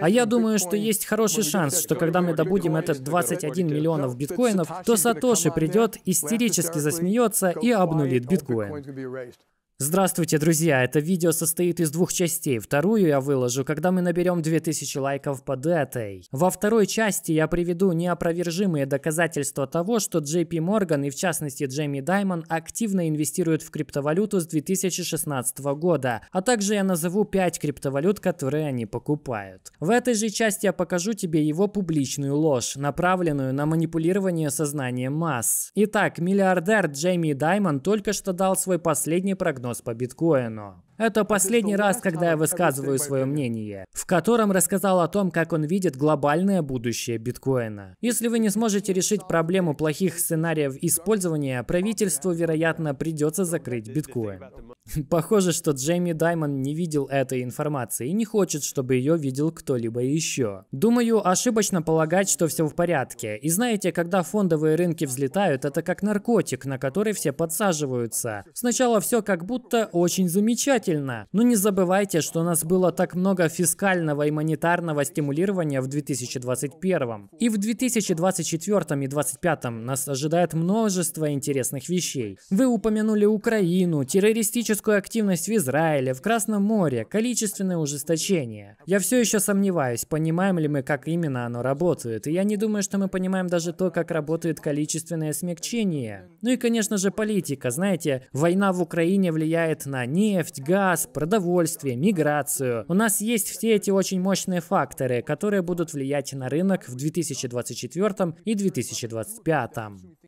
А я думаю, что есть хороший шанс, что когда мы добудем этот 21 миллионов биткоинов, то Сатоши придет, истерически засмеется и обнулит биткоин. Здравствуйте, друзья! Это видео состоит из двух частей. Вторую я выложу, когда мы наберем 2000 лайков под этой. Во второй части я приведу неопровержимые доказательства того, что JP Morgan и в частности Джейми Даймон активно инвестируют в криптовалюту с 2016 года, а также я назову 5 криптовалют, которые они покупают. В этой же части я покажу тебе его публичную ложь, направленную на манипулирование сознанием масс. Итак, миллиардер Джейми Даймон только что дал свой последний прогноз прогноз по биткоину. Это последний раз, когда я высказываю свое мнение, в котором рассказал о том, как он видит глобальное будущее биткоина. Если вы не сможете решить проблему плохих сценариев использования, правительству, вероятно, придется закрыть биткоин. Похоже, что Джейми Даймон не видел этой информации и не хочет, чтобы ее видел кто-либо еще. Думаю, ошибочно полагать, что все в порядке. И знаете, когда фондовые рынки взлетают, это как наркотик, на который все подсаживаются. Сначала все как будто очень замечательно, замечательно, но не забывайте, что у нас было так много фискального и монетарного стимулирования в 2021. И в 2024 и 2025 нас ожидает множество интересных вещей. Вы упомянули Украину, террористическую активность в Израиле, в Красном море, количественное ужесточение. Я все еще сомневаюсь, понимаем ли мы, как именно оно работает, и я не думаю, что мы понимаем даже то, как работает количественное смягчение. Ну и, конечно же, политика. Знаете, война в Украине влияет на нефть, газ, продовольствие, миграцию. У нас есть все эти очень мощные факторы, которые будут влиять на рынок в 2024 и 2025.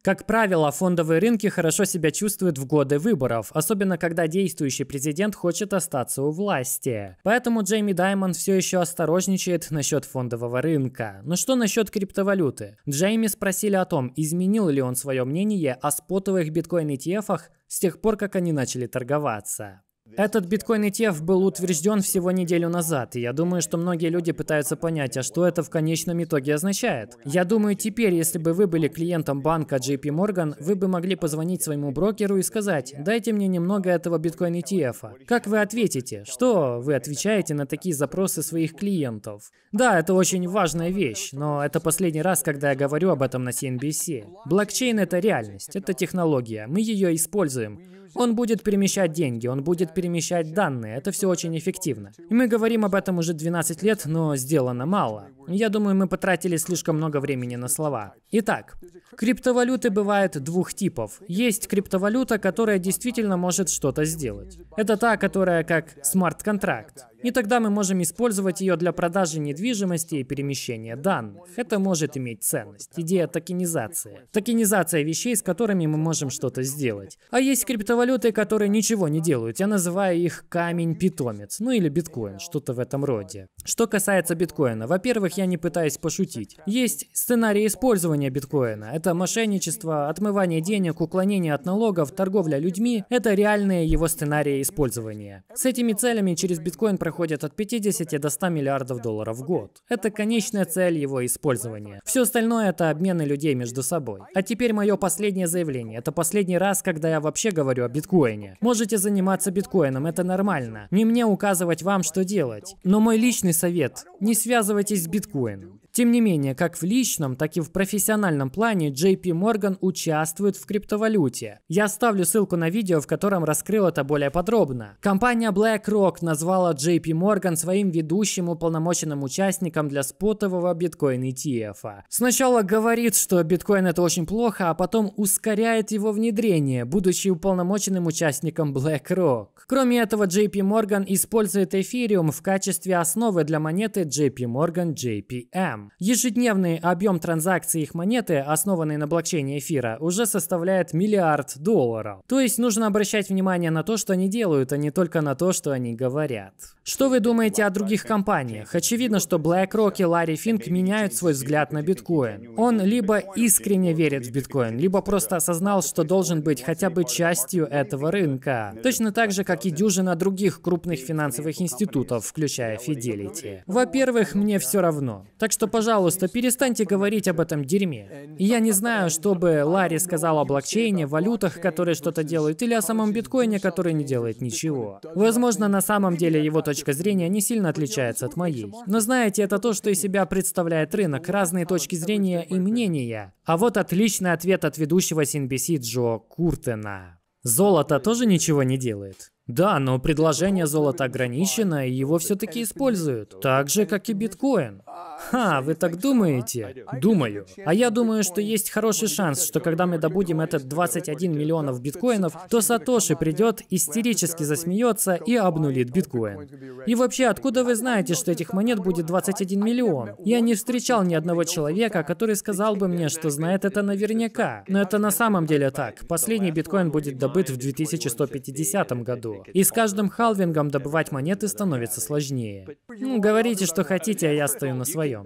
Как правило, фондовые рынки хорошо себя чувствуют в годы выборов, особенно когда действующий президент хочет остаться у власти. Поэтому Джейми Даймон все еще осторожничает насчет фондового рынка. Но что насчет криптовалюты? Джейми спросили о том, изменил ли он свое мнение о спотовых биткоин-ETF с тех пор, как они начали торговаться. Этот биткоин ETF был утвержден всего неделю назад, и я думаю, что многие люди пытаются понять, а что это в конечном итоге означает. Я думаю, теперь, если бы вы были клиентом банка JP Morgan, вы бы могли позвонить своему брокеру и сказать, дайте мне немного этого биткоин ETF. Как вы ответите? Что вы отвечаете на такие запросы своих клиентов? Да, это очень важная вещь, но это последний раз, когда я говорю об этом на CNBC. Блокчейн — это реальность, это технология, мы ее используем. Он будет перемещать деньги, он будет перемещать данные. Это все очень эффективно. И мы говорим об этом уже 12 лет, но сделано мало. Я думаю, мы потратили слишком много времени на слова. Итак, криптовалюты бывают двух типов. Есть криптовалюта, которая действительно может что-то сделать. Это та, которая как смарт-контракт. И тогда мы можем использовать ее для продажи недвижимости и перемещения данных. Это может иметь ценность. Идея токенизации. Токенизация вещей, с которыми мы можем что-то сделать. А есть криптовалюты, которые ничего не делают. Я называю их камень-питомец. Ну или биткоин, что-то в этом роде. Что касается биткоина, во-первых, я не пытаюсь пошутить. Есть сценарий использования биткоина. Это мошенничество, отмывание денег, уклонение от налогов, торговля людьми. Это реальные его сценарии использования. С этими целями через биткоин проходит от 50 до 100 миллиардов долларов в год. Это конечная цель его использования. Все остальное это обмены людей между собой. А теперь мое последнее заявление. Это последний раз, когда я вообще говорю о биткоине. Можете заниматься биткоином, это нормально. Не мне указывать вам, что делать. Но мой личный совет – не связывайтесь с биткоином. Тем не менее, как в личном, так и в профессиональном плане JP Morgan участвует в криптовалюте. Я оставлю ссылку на видео, в котором раскрыл это более подробно. Компания BlackRock назвала JP Morgan своим ведущим уполномоченным участником для спотового биткоин ETF. Сначала говорит, что биткоин это очень плохо, а потом ускоряет его внедрение, будучи уполномоченным участником BlackRock. Кроме этого, JP Morgan использует эфириум в качестве основы для монеты JP Morgan JPM. Ежедневный объем транзакций их монеты, основанной на блокчейне эфира, уже составляет миллиард долларов. То есть нужно обращать внимание на то, что они делают, а не только на то, что они говорят. Что вы думаете о других компаниях? Очевидно, что BlackRock и Ларри Финк меняют свой взгляд на биткоин. Он либо искренне верит в биткоин, либо просто осознал, что должен быть хотя бы частью этого рынка. Точно так же, как и дюжина других крупных финансовых институтов, включая Fidelity. Во-первых, мне все равно. Так что, пожалуйста, перестаньте говорить об этом дерьме. я не знаю, что бы Ларри сказал о блокчейне, валютах, которые что-то делают, или о самом биткоине, который не делает ничего. Возможно, на самом деле его точка зрения не сильно отличается от моей. Но знаете, это то, что из себя представляет рынок, разные точки зрения и мнения. А вот отличный ответ от ведущего CNBC NBC Джо Куртена. Золото тоже ничего не делает. Да, но предложение золота ограничено, и его все-таки используют. Так же, как и биткоин. Ха, вы так думаете? Думаю. А я думаю, что есть хороший шанс, что когда мы добудем этот 21 миллионов биткоинов, то Сатоши придет, истерически засмеется и обнулит биткоин. И вообще, откуда вы знаете, что этих монет будет 21 миллион? Я не встречал ни одного человека, который сказал бы мне, что знает это наверняка. Но это на самом деле так. Последний биткоин будет добыт в 2150 году. И с каждым халвингом добывать монеты становится сложнее. Ну, говорите, что хотите, а я стою на своей своем.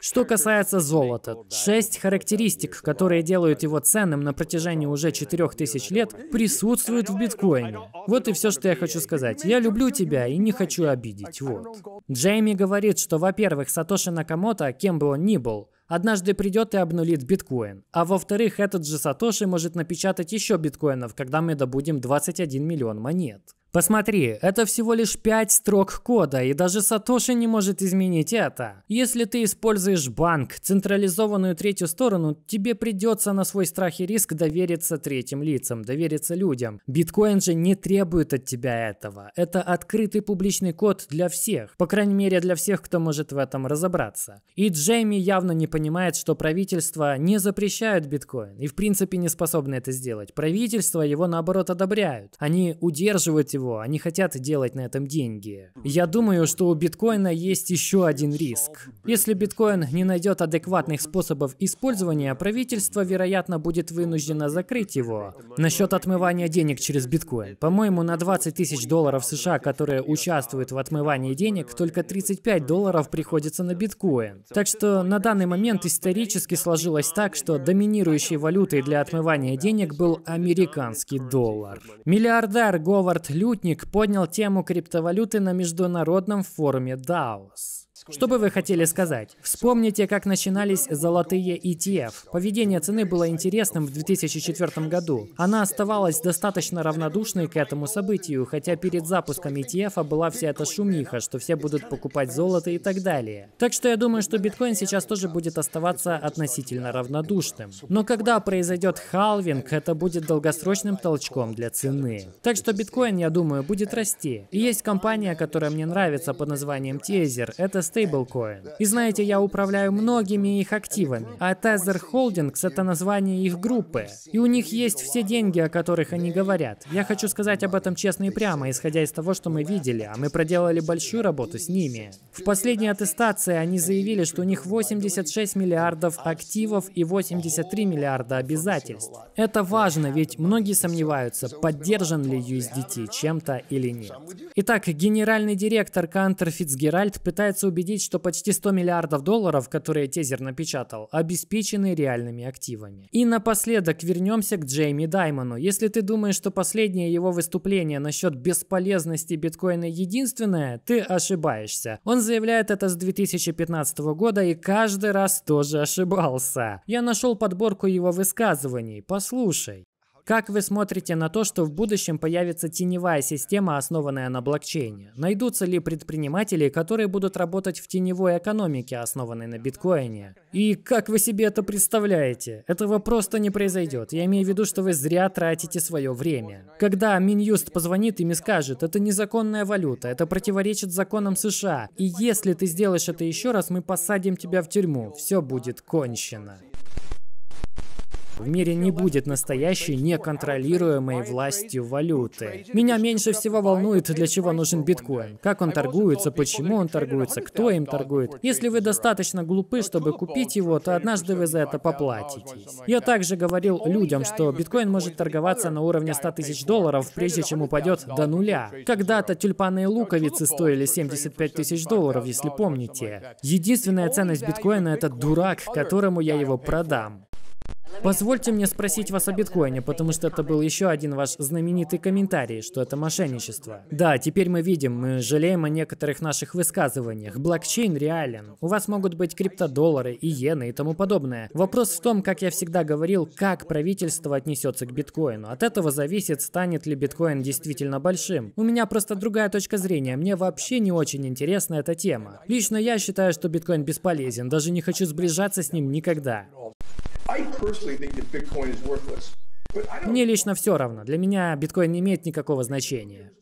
Что касается золота, шесть uh, характеристик, которые делают uh, его ценным на протяжении уже четырех тысяч лет, присутствуют в биткоине. Вот и все, что я хочу сказать. Я люблю тебя и не хочу обидеть. Вот. Джейми говорит, что, во-первых, Сатоши Накамото, а кем бы он ни был, однажды придет и обнулит биткоин. А во-вторых, этот же Сатоши может напечатать еще биткоинов, когда мы добудем 21 миллион монет. Посмотри, это всего лишь 5 строк кода, и даже Сатоши не может изменить это. Если ты используешь банк, централизованную третью сторону, тебе придется на свой страх и риск довериться третьим лицам, довериться людям. Биткоин же не требует от тебя этого. Это открытый публичный код для всех, по крайней мере для всех, кто может в этом разобраться. И Джейми явно не понимает, что правительство не запрещает биткоин, и в принципе не способны это сделать. Правительство его наоборот одобряют. Они удерживают его всего. Они хотят делать на этом деньги. Я думаю, что у биткоина есть еще один риск. Если биткоин не найдет адекватных способов использования, правительство, вероятно, будет вынуждено закрыть его. Насчет отмывания денег через биткоин. По-моему, на 20 тысяч долларов США, которые участвуют в отмывании денег, только 35 долларов приходится на биткоин. Так что на данный момент исторически сложилось так, что доминирующей валютой для отмывания денег был американский доллар. Миллиардер Говард Лю Валютник поднял тему криптовалюты на международном форуме DAOS. Что бы вы хотели сказать? Вспомните, как начинались золотые ETF. Поведение цены было интересным в 2004 году. Она оставалась достаточно равнодушной к этому событию, хотя перед запуском ETF была вся эта шумиха, что все будут покупать золото и так далее. Так что я думаю, что биткоин сейчас тоже будет оставаться относительно равнодушным. Но когда произойдет халвинг, это будет долгосрочным толчком для цены. Так что биткоин, я думаю, будет расти. И есть компания, которая мне нравится под названием Тезер. Это стейблкоин. И знаете, я управляю многими их активами, а Tether Holdings — это название их группы. И у них есть все деньги, о которых они говорят. Я хочу сказать об этом честно и прямо, исходя из того, что мы видели, а мы проделали большую работу с ними. В последней аттестации они заявили, что у них 86 миллиардов активов и 83 миллиарда обязательств. Это важно, ведь многие сомневаются, поддержан ли USDT чем-то или нет. Итак, генеральный директор Кантер Фицгеральд пытается убедить убедить, что почти 100 миллиардов долларов, которые Тезер напечатал, обеспечены реальными активами. И напоследок вернемся к Джейми Даймону. Если ты думаешь, что последнее его выступление насчет бесполезности биткоина единственное, ты ошибаешься. Он заявляет это с 2015 года и каждый раз тоже ошибался. Я нашел подборку его высказываний, послушай. Как вы смотрите на то, что в будущем появится теневая система, основанная на блокчейне? Найдутся ли предприниматели, которые будут работать в теневой экономике, основанной на биткоине? И как вы себе это представляете? Этого просто не произойдет. Я имею в виду, что вы зря тратите свое время. Когда Минюст позвонит им и скажет, это незаконная валюта, это противоречит законам США, и если ты сделаешь это еще раз, мы посадим тебя в тюрьму, все будет кончено. В мире не будет настоящей неконтролируемой властью валюты. Меня меньше всего волнует, для чего нужен биткоин. Как он торгуется, почему он торгуется, кто им торгует. Если вы достаточно глупы, чтобы купить его, то однажды вы за это поплатитесь. Я также говорил людям, что биткоин может торговаться на уровне 100 тысяч долларов, прежде чем упадет до нуля. Когда-то тюльпаны и луковицы стоили 75 тысяч долларов, если помните. Единственная ценность биткоина — это дурак, которому я его продам. Позвольте мне спросить вас о биткоине, потому что это был еще один ваш знаменитый комментарий, что это мошенничество. Да, теперь мы видим, мы жалеем о некоторых наших высказываниях. Блокчейн реален. У вас могут быть криптодоллары, и иены и тому подобное. Вопрос в том, как я всегда говорил, как правительство отнесется к биткоину. От этого зависит, станет ли биткоин действительно большим. У меня просто другая точка зрения. Мне вообще не очень интересна эта тема. Лично я считаю, что биткоин бесполезен, даже не хочу сближаться с ним никогда. Мне лично все равно. Для меня биткоин не имеет никакого значения.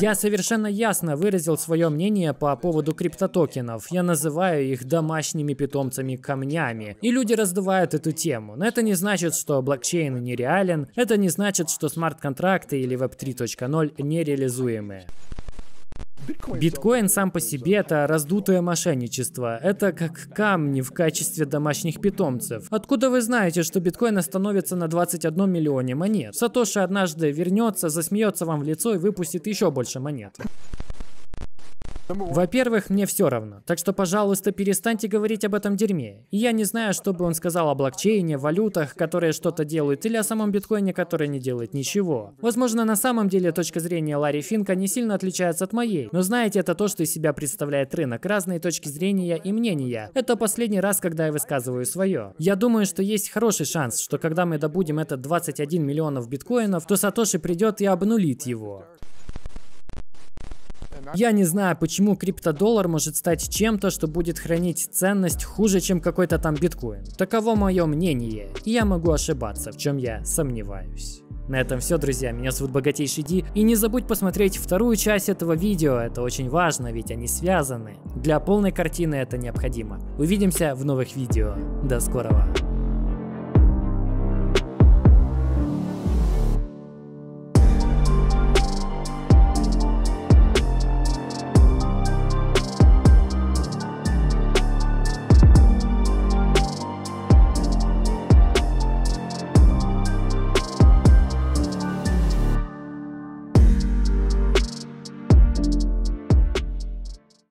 Я совершенно ясно выразил свое мнение по поводу криптотокенов. Я называю их домашними питомцами камнями. И люди раздувают эту тему. Но это не значит, что блокчейн нереален. Это не значит, что смарт-контракты или Web 3.0 нереализуемые. Биткоин сам по себе это раздутое мошенничество. Это как камни в качестве домашних питомцев. Откуда вы знаете, что биткоин остановится на 21 миллионе монет? Сатоши однажды вернется, засмеется вам в лицо и выпустит еще больше монет. Во-первых, мне все равно. Так что, пожалуйста, перестаньте говорить об этом дерьме. И я не знаю, что бы он сказал о блокчейне, валютах, которые что-то делают, или о самом биткоине, который не делает ничего. Возможно, на самом деле точка зрения Ларри Финка не сильно отличается от моей. Но знаете, это то, что из себя представляет рынок. Разные точки зрения и мнения. Это последний раз, когда я высказываю свое. Я думаю, что есть хороший шанс, что когда мы добудем этот 21 миллионов биткоинов, то Сатоши придет и обнулит его. Я не знаю, почему криптодоллар может стать чем-то, что будет хранить ценность хуже, чем какой-то там биткоин. Таково мое мнение, и я могу ошибаться, в чем я сомневаюсь. На этом все, друзья, меня зовут Богатейший Ди, и не забудь посмотреть вторую часть этого видео, это очень важно, ведь они связаны. Для полной картины это необходимо. Увидимся в новых видео. До скорого.